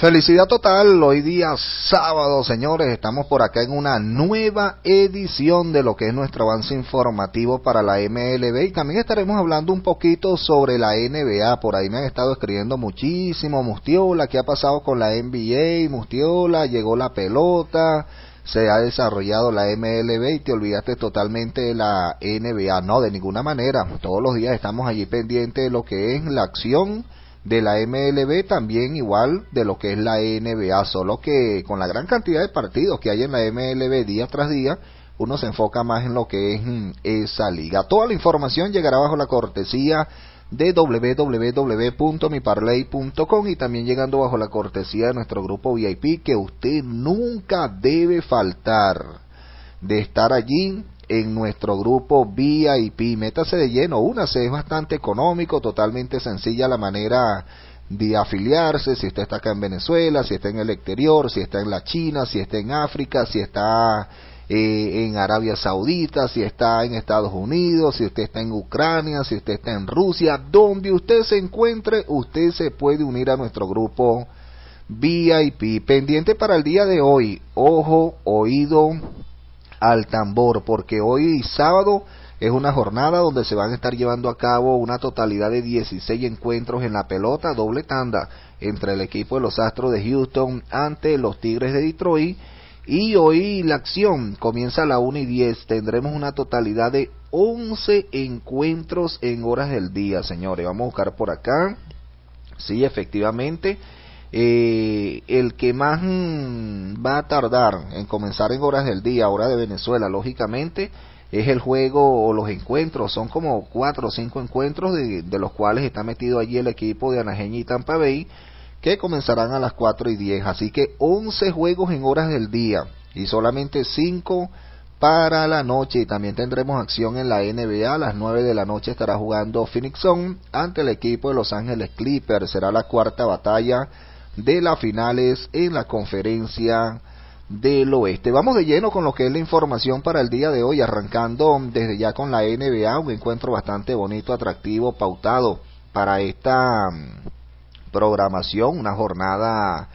Felicidad total, hoy día sábado, señores, estamos por acá en una nueva edición de lo que es nuestro avance informativo para la MLB y también estaremos hablando un poquito sobre la NBA, por ahí me han estado escribiendo muchísimo, Mustiola, qué ha pasado con la NBA, Mustiola, llegó la pelota, se ha desarrollado la MLB y te olvidaste totalmente de la NBA, no, de ninguna manera, todos los días estamos allí pendientes de lo que es la acción de la MLB, también igual de lo que es la NBA, solo que con la gran cantidad de partidos que hay en la MLB día tras día, uno se enfoca más en lo que es mm, esa liga. Toda la información llegará bajo la cortesía de www.miparley.com y también llegando bajo la cortesía de nuestro grupo VIP que usted nunca debe faltar de estar allí en nuestro grupo VIP. Métase de lleno, únase, es bastante económico, totalmente sencilla la manera de afiliarse, si usted está acá en Venezuela, si está en el exterior, si está en la China, si está en África, si está eh, en Arabia Saudita, si está en Estados Unidos, si usted está en Ucrania, si usted está en Rusia, donde usted se encuentre, usted se puede unir a nuestro grupo VIP. Pendiente para el día de hoy, ojo, oído, al tambor, porque hoy sábado es una jornada donde se van a estar llevando a cabo una totalidad de 16 encuentros en la pelota, doble tanda, entre el equipo de los Astros de Houston ante los Tigres de Detroit. Y hoy la acción comienza a la 1 y 10. Tendremos una totalidad de 11 encuentros en horas del día, señores. Vamos a buscar por acá. si efectivamente. Eh, el que más mm, va a tardar en comenzar en horas del día, hora de Venezuela, lógicamente, es el juego o los encuentros. Son como cuatro o cinco encuentros de, los cuales está metido allí el equipo de Anaheim y Tampa Bay, que comenzarán a las 4 y 10. Así que 11 juegos en horas del día y solamente 5 para la noche. Y también tendremos acción en la NBA. A las 9 de la noche estará jugando Phoenix Zone ante el equipo de Los Ángeles Clippers. Será la cuarta batalla de las finales en la conferencia del oeste. Vamos de lleno con lo que es la información para el día de hoy, arrancando desde ya con la NBA, un encuentro bastante bonito, atractivo, pautado para esta mm, programación, una jornada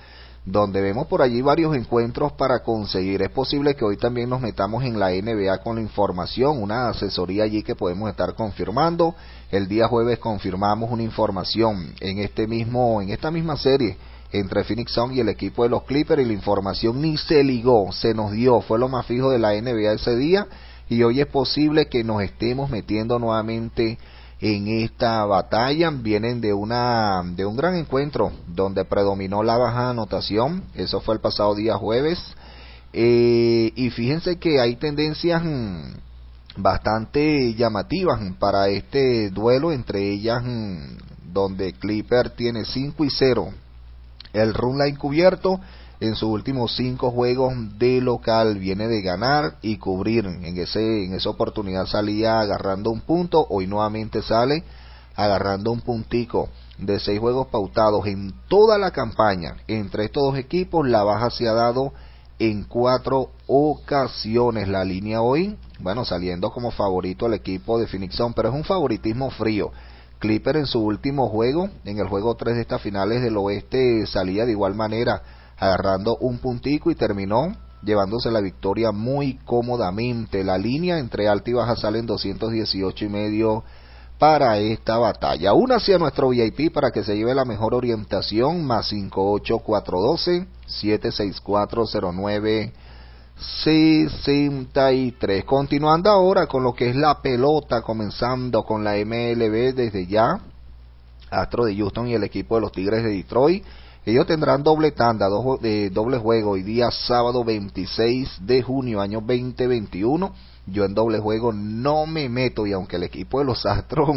donde vemos por allí varios encuentros para conseguir. Es posible que hoy también nos metamos en la NBA con la información, una asesoría allí que podemos estar confirmando. El día jueves confirmamos una información en este mismo en esta misma serie entre Phoenix Song y el equipo de los Clippers y la información ni se ligó, se nos dio, fue lo más fijo de la NBA ese día y hoy es posible que nos estemos metiendo nuevamente en esta batalla vienen de una de un gran encuentro donde predominó la baja anotación eso fue el pasado día jueves eh, y fíjense que hay tendencias mm, bastante llamativas para este duelo entre ellas mm, donde Clipper tiene 5 y 0 el run line cubierto en sus últimos cinco juegos de local viene de ganar y cubrir. En, ese, en esa oportunidad salía agarrando un punto, hoy nuevamente sale agarrando un puntico de seis juegos pautados en toda la campaña entre estos dos equipos. La baja se ha dado en cuatro ocasiones. La línea hoy, bueno, saliendo como favorito el equipo de Phoenix pero es un favoritismo frío. Clipper en su último juego, en el juego 3 de estas finales del oeste, salía de igual manera, agarrando un puntico y terminó llevándose la victoria muy cómodamente. La línea entre alta y baja sale en 218 y medio para esta batalla. Una hacia nuestro VIP para que se lleve la mejor orientación, más 58412 76409 63. Continuando ahora con lo que es la pelota, comenzando con la MLB desde ya. Astro de Houston y el equipo de los Tigres de Detroit. Ellos tendrán doble tanda, eh, doble juego hoy día sábado 26 de junio año 2021. Yo en doble juego no me meto y aunque el equipo de los Astros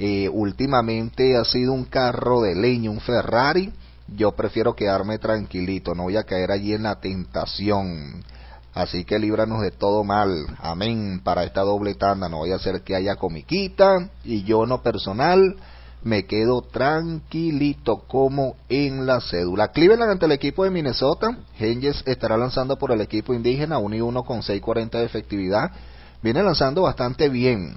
eh, últimamente ha sido un carro de leña, un Ferrari, yo prefiero quedarme tranquilito, no voy a caer allí en la tentación Así que líbranos de todo mal. Amén. Para esta doble tanda no voy a hacer que haya comiquita y yo no personal me quedo tranquilito como en la cédula. Cleveland ante el equipo de Minnesota. Henges estará lanzando por el equipo indígena 1 y 1 con 6.40 de efectividad. Viene lanzando bastante bien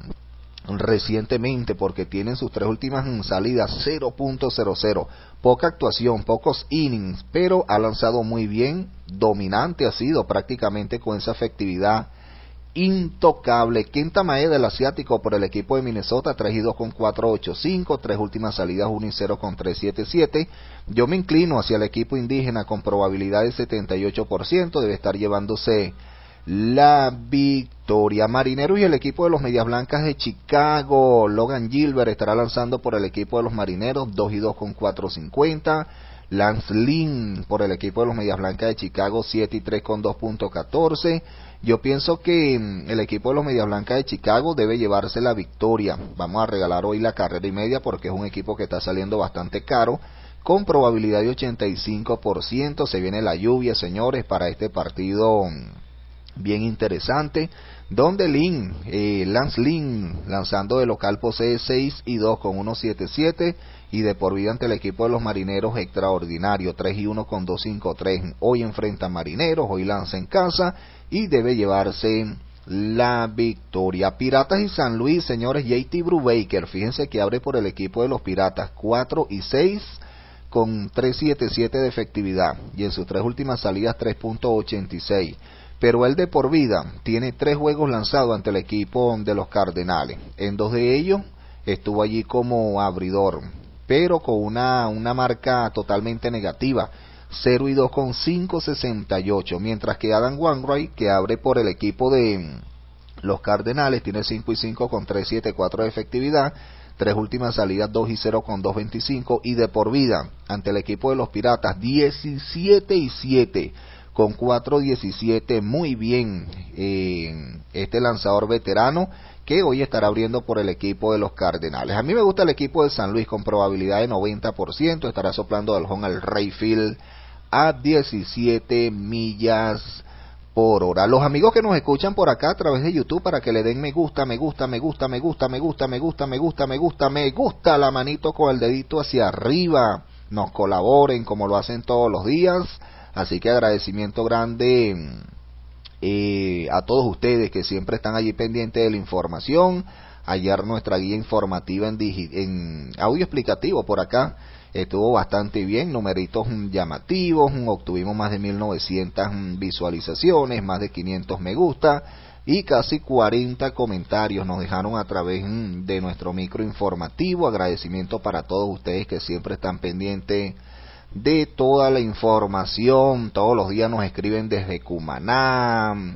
recientemente porque tienen sus tres últimas salidas 0.00. Poca actuación, pocos innings, pero ha lanzado muy bien, dominante ha sido prácticamente con esa efectividad intocable. Quinta maeda del Asiático por el equipo de Minnesota, 3 y 2 con cinco tres últimas salidas 1 y 0 con 3.77. Yo me inclino hacia el equipo indígena con probabilidad del 78%, debe estar llevándose la victoria. Marineros y el equipo de los Medias Blancas de Chicago. Logan Gilbert estará lanzando por el equipo de los Marineros 2 y 2 con 4.50. Lance Lynn por el equipo de los Medias Blancas de Chicago 7 y 3 con 2.14. Yo pienso que mm, el equipo de los Medias Blancas de Chicago debe llevarse la victoria. Vamos a regalar hoy la carrera y media porque es un equipo que está saliendo bastante caro con probabilidad de 85%. Se viene la lluvia, señores, para este partido mm, bien interesante, donde Lin, eh, Lance Lin, lanzando de local posee 6 y 2 con 1.77 y de por vida ante el equipo de los marineros extraordinario, 3 y 1 con 2.53. Hoy enfrenta marineros, hoy lanza en casa y debe llevarse la victoria. Piratas y San Luis, señores, JT Brubaker, fíjense que abre por el equipo de los Piratas, 4 y 6 con 3.77 de efectividad y en sus tres últimas salidas 3.86 pero él de por vida tiene tres juegos lanzados ante el equipo de los Cardenales. En dos de ellos estuvo allí como abridor, pero con una, una marca totalmente negativa. 0 y 2 con 5.68, mientras que Adam Wainwright, que abre por el equipo de los Cardenales, tiene 5 y 5 con 3.74 de efectividad, tres últimas salidas 2 y 0 con 2.25 y de por vida ante el equipo de los Piratas 17 y 7 con 4.17. Muy bien, eh, este lanzador veterano que hoy estará abriendo por el equipo de los Cardenales. A mí me gusta el equipo de San Luis con probabilidad de 90%. Estará soplando al al Rayfield a 17 millas por hora. Los amigos que nos escuchan por acá a través de YouTube para que le den me gusta, me gusta, me gusta, me gusta, me gusta, me gusta, me gusta, me gusta, me gusta la manito con el dedito hacia arriba. Nos colaboren como lo hacen todos los días Así que agradecimiento grande mm, eh, a todos ustedes que siempre están allí pendientes de la información. Ayer nuestra guía informativa en, en audio explicativo por acá estuvo bastante bien, numeritos mm, llamativos, mm, obtuvimos más de 1900 visualizaciones, más de 500 me gusta y casi 40 comentarios nos dejaron a través de nuestro micro informativo. Agradecimiento para todos ustedes que siempre están pendientes de toda la información. Todos los días nos escriben desde Cumaná.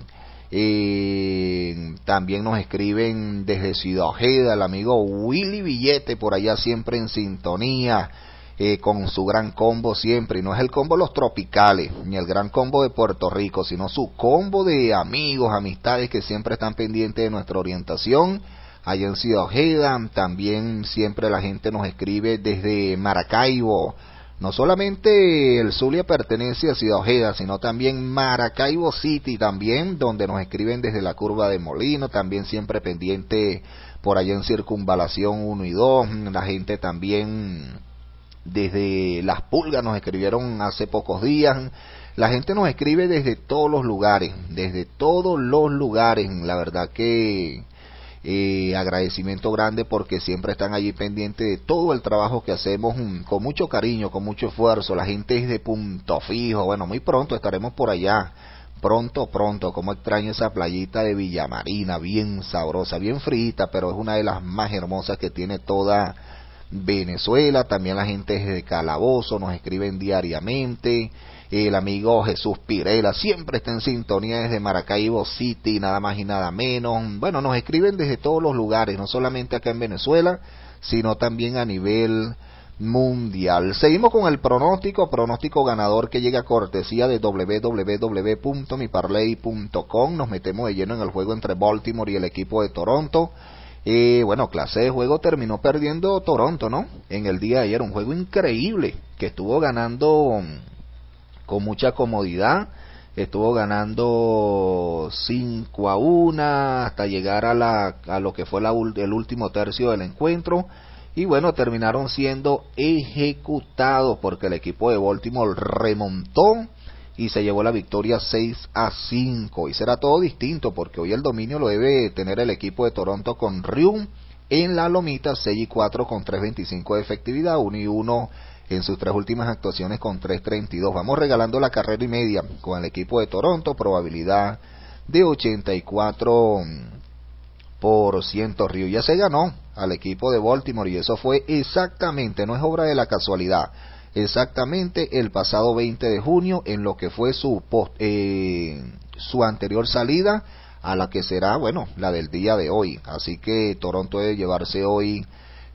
Eh, también nos escriben desde Ciudad Ojeda el amigo Willy Billete, por allá siempre en sintonía. Eh, con su gran combo siempre, y no es el combo Los Tropicales, ni el gran combo de Puerto Rico, sino su combo de amigos, amistades que siempre están pendientes de nuestra orientación. Allá en Ciudad Ojeda, también siempre la gente nos escribe desde Maracaibo, no solamente el Zulia pertenece a Ciudad Ojeda, sino también Maracaibo City, también donde nos escriben desde la curva de Molino, también siempre pendiente por allá en Circunvalación 1 y 2, la gente también desde Las Pulgas nos escribieron hace pocos días. La gente nos escribe desde todos los lugares, desde todos los lugares. La verdad que eh, agradecimiento grande porque siempre están allí pendientes de todo el trabajo que hacemos mm, con mucho cariño, con mucho esfuerzo. La gente es de punto fijo. Bueno, muy pronto estaremos por allá. Pronto, pronto, como extraño esa playita de Villamarina, bien sabrosa, bien frita, pero es una de las más hermosas que tiene toda Venezuela. También la gente es de Calabozo, nos escriben diariamente el amigo Jesús Pirela, siempre está en sintonía desde Maracaibo City, nada más y nada menos. Bueno, nos escriben desde todos los lugares, no solamente acá en Venezuela, sino también a nivel mundial. Seguimos con el pronóstico, pronóstico ganador que llega a cortesía de www.miparley.com. Nos metemos de lleno en el juego entre Baltimore y el equipo de Toronto. Eh, bueno, clase de juego terminó perdiendo Toronto, ¿no? En el día de ayer, un juego increíble que estuvo ganando con mucha comodidad. Estuvo ganando 5 a 1 hasta llegar a, la, a lo que fue la, el último tercio del encuentro. Y bueno, terminaron siendo ejecutados porque el equipo de Baltimore remontó y se llevó la victoria 6 a 5. Y será todo distinto porque hoy el dominio lo debe tener el equipo de Toronto con Rium en la lomita 6 y 4 con 3.25 de efectividad, 1 y 1 en sus tres últimas actuaciones con 3.32. Vamos regalando la carrera y media con el equipo de Toronto, probabilidad de 84 mm, por ciento. Río ya se ganó al equipo de Baltimore y eso fue exactamente, no es obra de la casualidad, exactamente el pasado 20 de junio en lo que fue su post, eh, su anterior salida a la que será, bueno, la del día de hoy. Así que Toronto debe llevarse hoy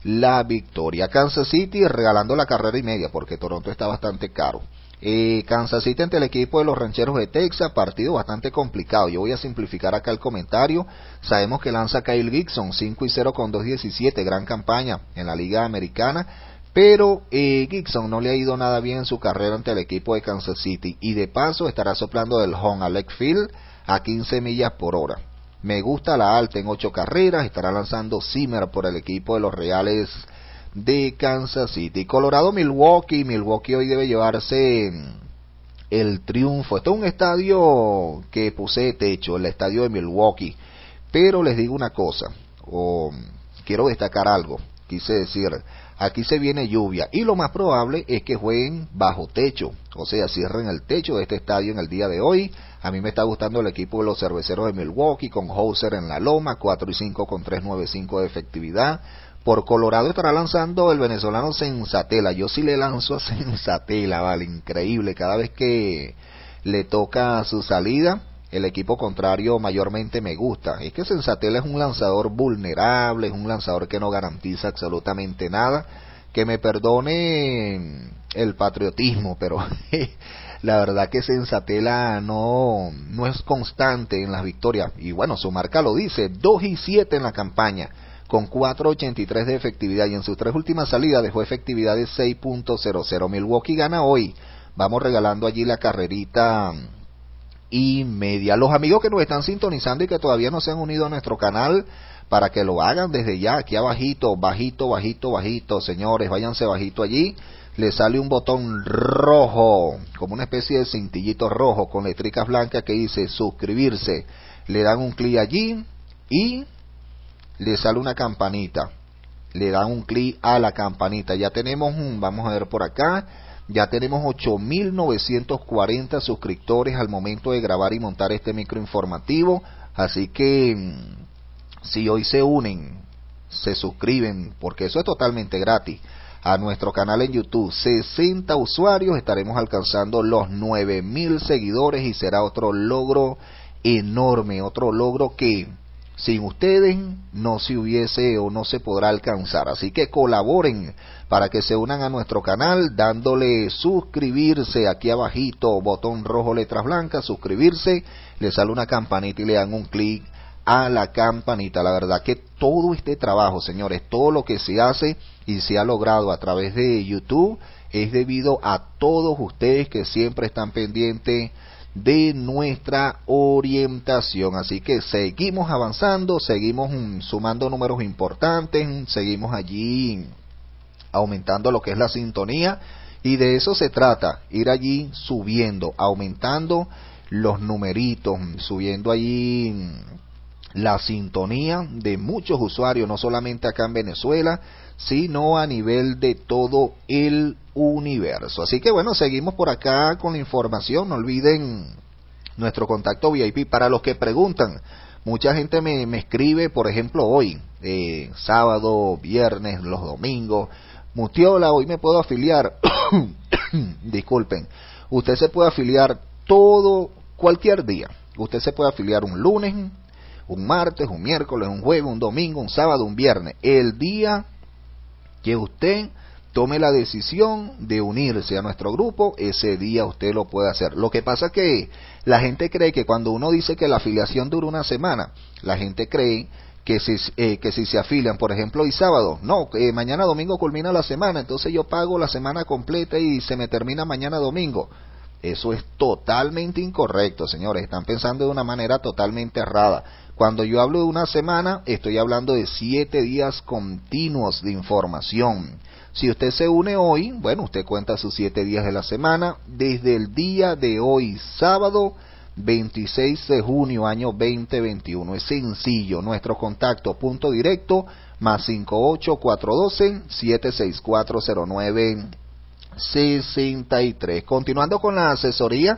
la victoria. Kansas City regalando la carrera y media porque Toronto está bastante caro. Eh, Kansas City ante el equipo de los Rancheros de Texas, partido bastante complicado. Yo voy a simplificar acá el comentario. Sabemos que lanza Kyle Gibson 5 y 0 con 2.17, gran campaña en la Liga Americana. Pero eh, no le ha ido nada bien en su carrera ante el equipo de Kansas City y de paso estará soplando del home a Field a 15 millas por hora. Me gusta la alta en ocho carreras. Estará lanzando Zimmer por el equipo de los Reales de Kansas City. Colorado Milwaukee. Milwaukee hoy debe llevarse el triunfo. Esto es un estadio que puse techo, el estadio de Milwaukee. Pero les digo una cosa, o quiero destacar algo, quise decir, aquí se viene lluvia y lo más probable es que jueguen bajo techo, o sea, cierren el techo de este estadio en el día de hoy a mí me está gustando el equipo de los cerveceros de Milwaukee con Hauser en la loma, 4 y 5 con 3.95 de efectividad. Por Colorado estará lanzando el venezolano Sensatela. Yo sí le lanzo a Sensatela, vale, increíble. Cada vez que le toca su salida, el equipo contrario mayormente me gusta. Es que Sensatela es un lanzador vulnerable, es un lanzador que no garantiza absolutamente nada. Que me perdone el patriotismo, pero la verdad que Sensatela no, no es constante en las victorias. Y bueno, su marca lo dice, 2 y 7 en la campaña, con 4.83 de efectividad. Y en sus tres últimas salidas dejó efectividad de 6.00. Milwaukee gana hoy. Vamos regalando allí la carrerita y media. Los amigos que nos están sintonizando y que todavía no se han unido a nuestro canal, para que lo hagan desde ya, aquí abajito, bajito, bajito, bajito, señores, váyanse bajito allí le sale un botón rojo, como una especie de cintillito rojo con letricas blancas que dice suscribirse. Le dan un clic allí y le sale una campanita. Le dan un clic a la campanita. Ya tenemos un, vamos a ver por acá, ya tenemos 8.940 suscriptores al momento de grabar y montar este micro informativo. Así que mm, si hoy se unen, se suscriben, porque eso es totalmente gratis a nuestro canal en YouTube 60 usuarios, estaremos alcanzando los mil seguidores y será otro logro enorme, otro logro que sin ustedes no se hubiese o no se podrá alcanzar. Así que colaboren para que se unan a nuestro canal dándole suscribirse aquí abajito, botón rojo, letras blancas, suscribirse, le sale una campanita y le dan un clic a la campanita. La verdad que todo este trabajo, señores, todo lo que se hace y se ha logrado a través de YouTube es debido a todos ustedes que siempre están pendientes de nuestra orientación. Así que seguimos avanzando, seguimos mm, sumando números importantes, mm, seguimos allí aumentando lo que es la sintonía y de eso se trata, ir allí subiendo, aumentando los numeritos, mm, subiendo allí la sintonía de muchos usuarios, no solamente acá en Venezuela, sino a nivel de todo el universo. Así que bueno, seguimos por acá con la información. No olviden nuestro contacto VIP para los que preguntan. Mucha gente me, escribe, por ejemplo, hoy, eh, sábado, viernes, los domingos. Mutiola, hoy me puedo afiliar. Disculpen. Usted se puede afiliar todo, cualquier día. Usted se puede afiliar un lunes, un martes, un miércoles, un jueves, un domingo, un sábado, un viernes, el día que usted tome la decisión de unirse a nuestro grupo, ese día usted lo puede hacer. Lo que pasa que la gente cree que cuando uno dice que la afiliación dura una semana, la gente cree que si, eh, que si se afilian, por ejemplo, hoy sábado, no, eh, mañana domingo culmina la semana, entonces yo pago la semana completa y se me termina mañana domingo. Eso es totalmente incorrecto, señores. Están pensando de una manera totalmente errada. Cuando yo hablo de una semana, estoy hablando de siete días continuos de información. Si usted se une hoy, bueno, usted cuenta sus siete días de la semana desde el día de hoy, sábado 26 de junio, año 2021. Es sencillo, nuestro contacto punto directo más 58412-76409-63. Continuando con la asesoría,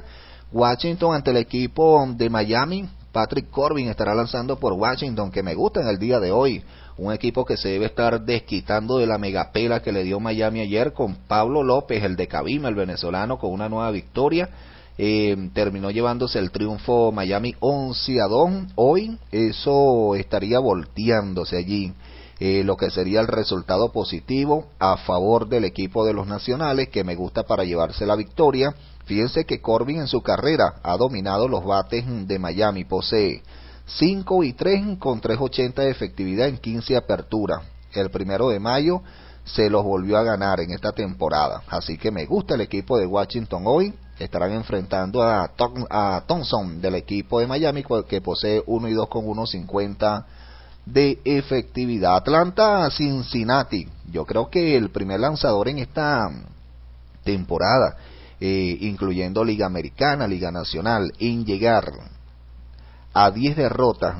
Washington ante el equipo de Miami Patrick Corbin estará lanzando por Washington, que me gusta en el día de hoy. Un equipo que se debe estar desquitando de la megapela que le dio Miami ayer con Pablo López, el de Cabima, el venezolano, con una nueva victoria. Eh, terminó llevándose el triunfo Miami 11 a 2. Hoy eso estaría volteándose allí. Eh, lo que sería el resultado positivo a favor del equipo de los nacionales que me gusta para llevarse la victoria Fíjense que Corbin en su carrera ha dominado los bates de Miami, posee 5 y 3 con 3.80 de efectividad en 15 aperturas. El primero de mayo se los volvió a ganar en esta temporada. Así que me gusta el equipo de Washington hoy. Estarán enfrentando a, a Thompson del equipo de Miami que posee 1 y 2 con 1.50 de efectividad. Atlanta Cincinnati. Yo creo que el primer lanzador en esta temporada incluyendo Liga Americana, Liga Nacional, en llegar a 10 derrotas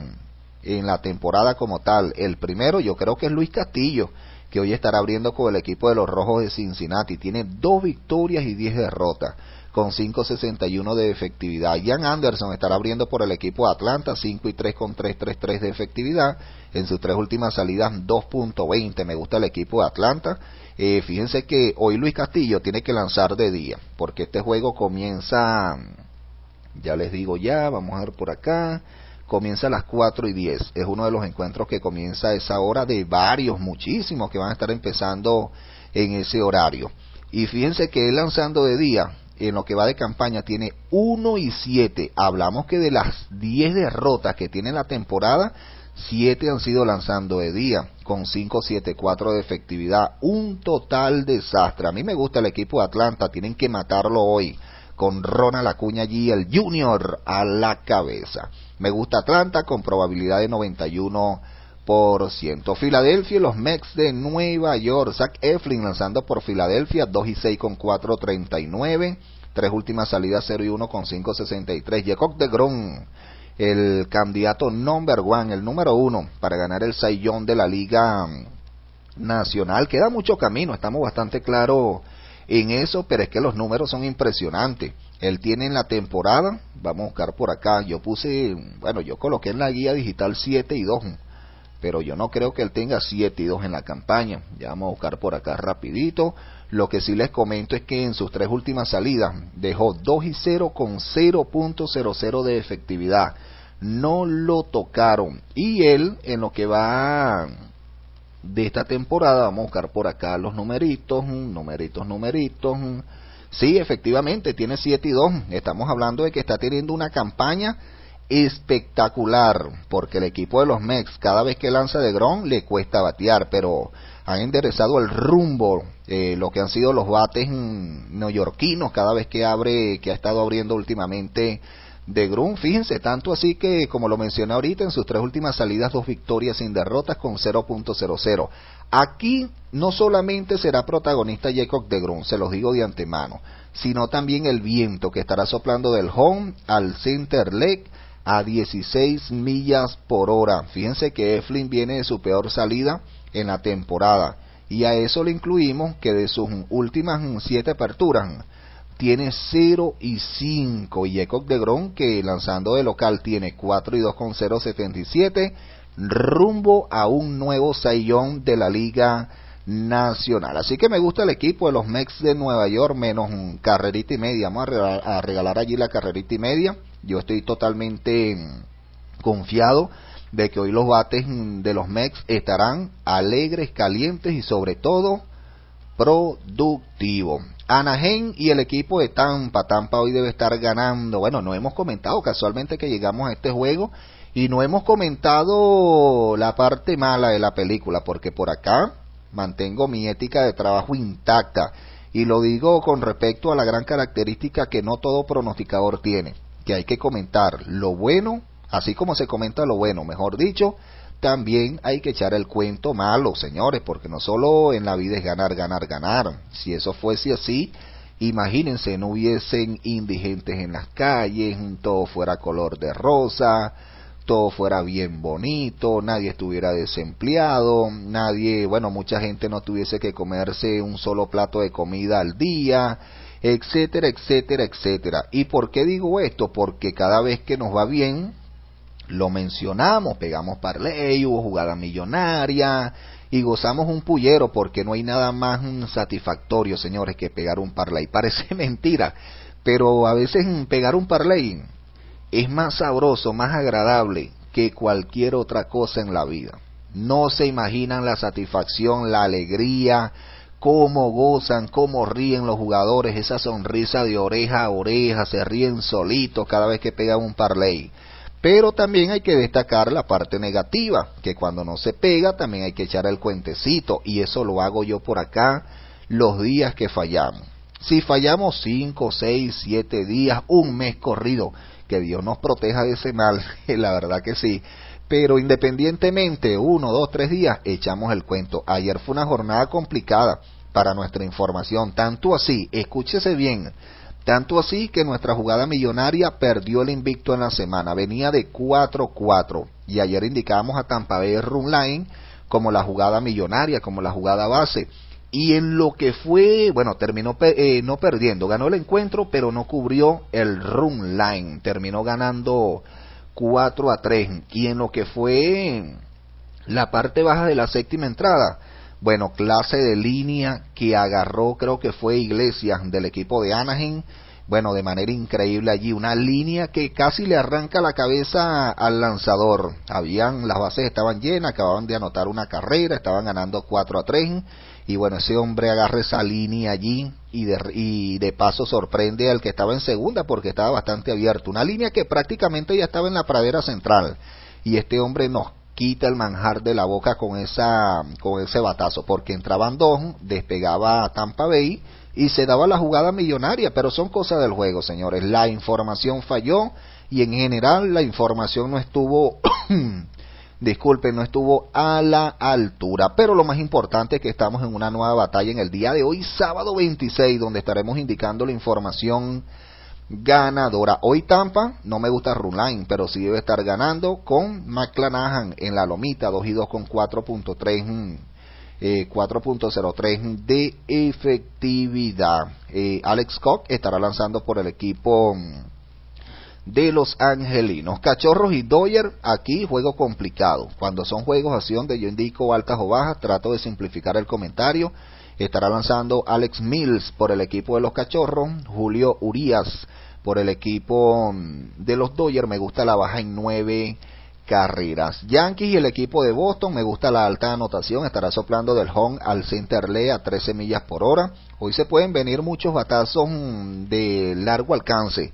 en la temporada como tal. El primero yo creo que es Luis Castillo, que hoy estará abriendo con el equipo de los Rojos de Cincinnati. Tiene dos victorias y 10 derrotas con 5.61 de efectividad. Ian Anderson estará abriendo por el equipo de Atlanta, 5 y 3 con 3.33 de efectividad. En sus tres últimas salidas, 2.20. Me gusta el equipo de Atlanta. Eh, fíjense que hoy Luis Castillo tiene que lanzar de día, porque este juego comienza, ya les digo ya, vamos a ver por acá. Comienza a las 4 y 10. Es uno de los encuentros que comienza a esa hora de varios, muchísimos que van a estar empezando en ese horario. Y fíjense que él lanzando de día en lo que va de campaña tiene 1 y 7. Hablamos que de las 10 derrotas que tiene la temporada, 7 han sido lanzando de día, con 5-7-4 de efectividad. Un total desastre. A mí me gusta el equipo de Atlanta, tienen que matarlo hoy. Con Ronald Acuña allí, el Junior, a la cabeza. Me gusta Atlanta con probabilidad de 91 ciento Filadelfia y los Mets de Nueva York. Zach Eflin lanzando por Filadelfia 2 y 6 con 4.39. Tres últimas salidas 0 y 1 con 5.63. Jacob de Grom, el candidato number one, el número uno para ganar el Sayón de la Liga Nacional. Queda mucho camino, estamos bastante claros en eso, pero es que los números son impresionantes. Él tiene en la temporada, vamos a buscar por acá, yo puse, bueno, yo coloqué en la guía digital 7 y 2, pero yo no creo que él tenga 7 y 2 en la campaña. Ya vamos a buscar por acá rapidito. Lo que sí les comento es que en sus tres últimas salidas dejó 2 y 0 con 0.00 de efectividad. No lo tocaron. Y él, en lo que va de esta temporada, vamos a buscar por acá los numeritos, numeritos, numeritos. Sí, efectivamente, tiene 7 y 2. Estamos hablando de que está teniendo una campaña espectacular, porque el equipo de los Mex cada vez que lanza de Grom le cuesta batear, pero han enderezado el rumbo, eh, lo que han sido los bates neoyorquinos cada vez que abre, que ha estado abriendo últimamente de fíjense, tanto así que, como lo mencioné ahorita, en sus tres últimas salidas, dos victorias sin derrotas con 0.00. Aquí no solamente será protagonista Jacob de Grum, se los digo de antemano, sino también el viento que estará soplando del home al center leg a 16 millas por hora. Fíjense que Eflin viene de su peor salida en la temporada y a eso le incluimos que de sus últimas 7 aperturas tiene 0 y 5 y Jacob de Grón que lanzando de local tiene 4 y 2 con rumbo a un nuevo sayón de la liga nacional. Así que me gusta el equipo de los Mex de Nueva York menos un carrerita y media. Vamos a regalar allí la carrerita y media yo estoy totalmente confiado de que hoy los bates de los Mex estarán alegres, calientes y sobre todo productivos. Anaheim y el equipo de Tampa. Tampa hoy debe estar ganando. Bueno, no hemos comentado casualmente que llegamos a este juego y no hemos comentado la parte mala de la película, porque por acá mantengo mi ética de trabajo intacta. Y lo digo con respecto a la gran característica que no todo pronosticador tiene que hay que comentar lo bueno, así como se comenta lo bueno, mejor dicho, también hay que echar el cuento malo, señores, porque no solo en la vida es ganar, ganar, ganar. Si eso fuese así, imagínense, no hubiesen indigentes en las calles, todo fuera color de rosa, todo fuera bien bonito, nadie estuviera desempleado, nadie, bueno, mucha gente no tuviese que comerse un solo plato de comida al día, etcétera, etcétera, etcétera. ¿Y por qué digo esto? Porque cada vez que nos va bien, lo mencionamos, pegamos parlay, hubo jugada millonaria y gozamos un pullero porque no hay nada más satisfactorio, señores, que pegar un parlay. Parece mentira, pero a veces pegar un parlay es más sabroso, más agradable que cualquier otra cosa en la vida. No se imaginan la satisfacción, la alegría, cómo gozan, cómo ríen los jugadores, esa sonrisa de oreja a oreja, se ríen solitos cada vez que pegan un parlay. Pero también hay que destacar la parte negativa, que cuando no se pega también hay que echar el cuentecito, y eso lo hago yo por acá los días que fallamos. Si fallamos 5, 6, 7 días, un mes corrido, que Dios nos proteja de ese mal, la verdad que sí, pero independientemente, uno, dos, tres días, echamos el cuento. Ayer fue una jornada complicada para nuestra información, tanto así, escúchese bien, tanto así que nuestra jugada millonaria perdió el invicto en la semana, venía de 4-4 y ayer indicábamos a Tampa Bay Run Line como la jugada millonaria, como la jugada base. Y en lo que fue, bueno, terminó eh, no perdiendo, ganó el encuentro, pero no cubrió el run line, terminó ganando 4 a 3. Y en lo que fue la parte baja de la séptima entrada, bueno, clase de línea que agarró, creo que fue Iglesias del equipo de Anaheim. Bueno, de manera increíble allí, una línea que casi le arranca la cabeza al lanzador. Habían, las bases estaban llenas, acababan de anotar una carrera, estaban ganando 4 a 3 y bueno, ese hombre agarra esa línea allí y de, de paso sorprende al que estaba en segunda porque estaba bastante abierto. Una línea que prácticamente ya estaba en la pradera central. Y este hombre nos quita el manjar de la boca con, esa, con ese batazo porque entraban dos, despegaba a Tampa Bay y se daba la jugada millonaria, pero son cosas del juego, señores. La información falló y en general la información no estuvo disculpen, no estuvo a la altura. Pero lo más importante es que estamos en una nueva batalla en el día de hoy, sábado 26, donde estaremos indicando la información ganadora. Hoy Tampa, no me gusta Ruline, pero sí debe estar ganando con McClanahan en la lomita, 2 y 2 con 4.3. 4.03 eh, de efectividad. Eh, Alex Koch estará lanzando por el equipo de los angelinos. Cachorros y Doyer, aquí juego complicado. Cuando son juegos así donde yo indico altas o bajas, trato de simplificar el comentario. Estará lanzando Alex Mills por el equipo de los cachorros, Julio urías por el equipo mm, de los Doyer. Me gusta la baja en nueve carreras. Yankees y el equipo de Boston, me gusta la alta anotación, estará soplando del home al centerle a 13 millas por hora. Hoy se pueden venir muchos batazos mm, de largo alcance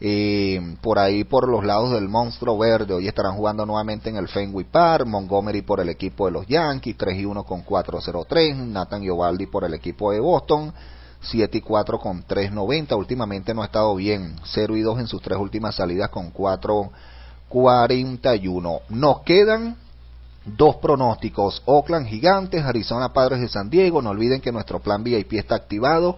eh, por ahí, por los lados del Monstruo Verde, hoy estarán jugando nuevamente en el Fenway Park. Montgomery por el equipo de los Yankees, 3 y 1 con 4-0-3 Nathan Giovaldi por el equipo de Boston, 7 y 4 con 3-90 Últimamente no ha estado bien, 0 y 2 en sus tres últimas salidas con 4.41. Nos quedan dos pronósticos: Oakland Gigantes, Arizona Padres de San Diego. No olviden que nuestro plan VIP está activado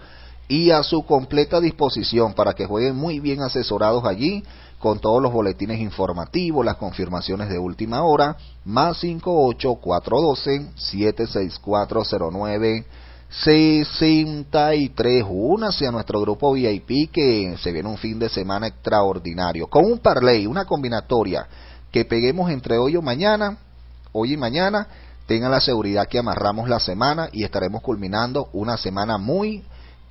y a su completa disposición para que jueguen muy bien asesorados allí con todos los boletines informativos, las confirmaciones de última hora, más 58412 76409 63 Únase a nuestro grupo VIP que se viene un fin de semana extraordinario, con un parlay, una combinatoria que peguemos entre hoy o mañana, hoy y mañana, tengan la seguridad que amarramos la semana y estaremos culminando una semana muy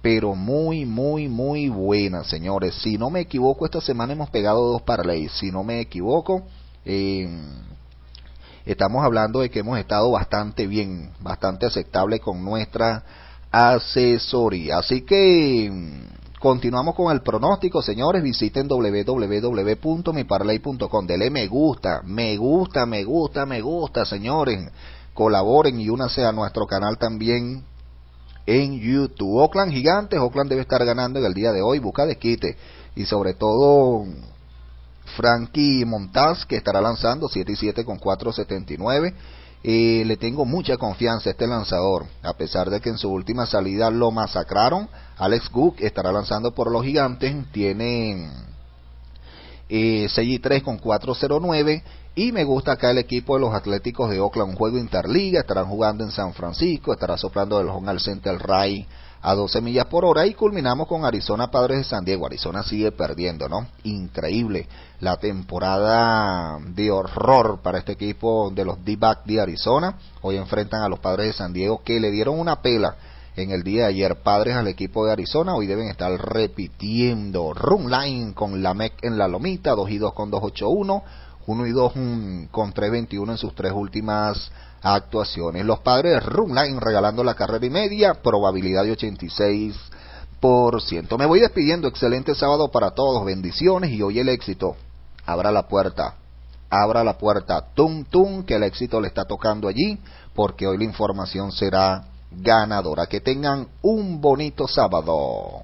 pero muy, muy, muy buena, señores. Si no me equivoco, esta semana hemos pegado dos parlays. Si no me equivoco, em, estamos hablando de que hemos estado bastante bien, bastante aceptable con nuestra asesoría. Así que em, continuamos con el pronóstico, señores. Visiten www.miparlay.com Dele me gusta, me gusta, me gusta, me gusta, señores. Colaboren y únanse a nuestro canal también en YouTube. Oakland Gigantes, Oakland debe estar ganando en el día de hoy, busca desquite. Y sobre todo Frankie Montaz, que estará lanzando 7 y 7 con 4.79. Eh, le tengo mucha confianza a este lanzador, a pesar de que en su última salida lo masacraron. Alex Cook estará lanzando por los gigantes, tiene 6 eh, y 3 con 409 y me gusta acá el equipo de los Atléticos de Oakland, un juego interliga, estarán jugando en San Francisco, estará soplando el home al Center Ray a 12 millas por hora y culminamos con Arizona Padres de San Diego. Arizona sigue perdiendo, ¿no? Increíble la temporada de horror para este equipo de los D-Back de Arizona. Hoy enfrentan a los Padres de San Diego que le dieron una pela en el día de ayer Padres al equipo de Arizona. Hoy deben estar repitiendo. Run Line con la MEC en la lomita, 2 y 2 con 281. 1 y 2 un, con 3.21 en sus tres últimas actuaciones. Los padres de Runline regalando la carrera y media, probabilidad de 86%. Me voy despidiendo, excelente sábado para todos, bendiciones y hoy el éxito. Abra la puerta, abra la puerta, tum tum, que el éxito le está tocando allí, porque hoy la información será ganadora. Que tengan un bonito sábado.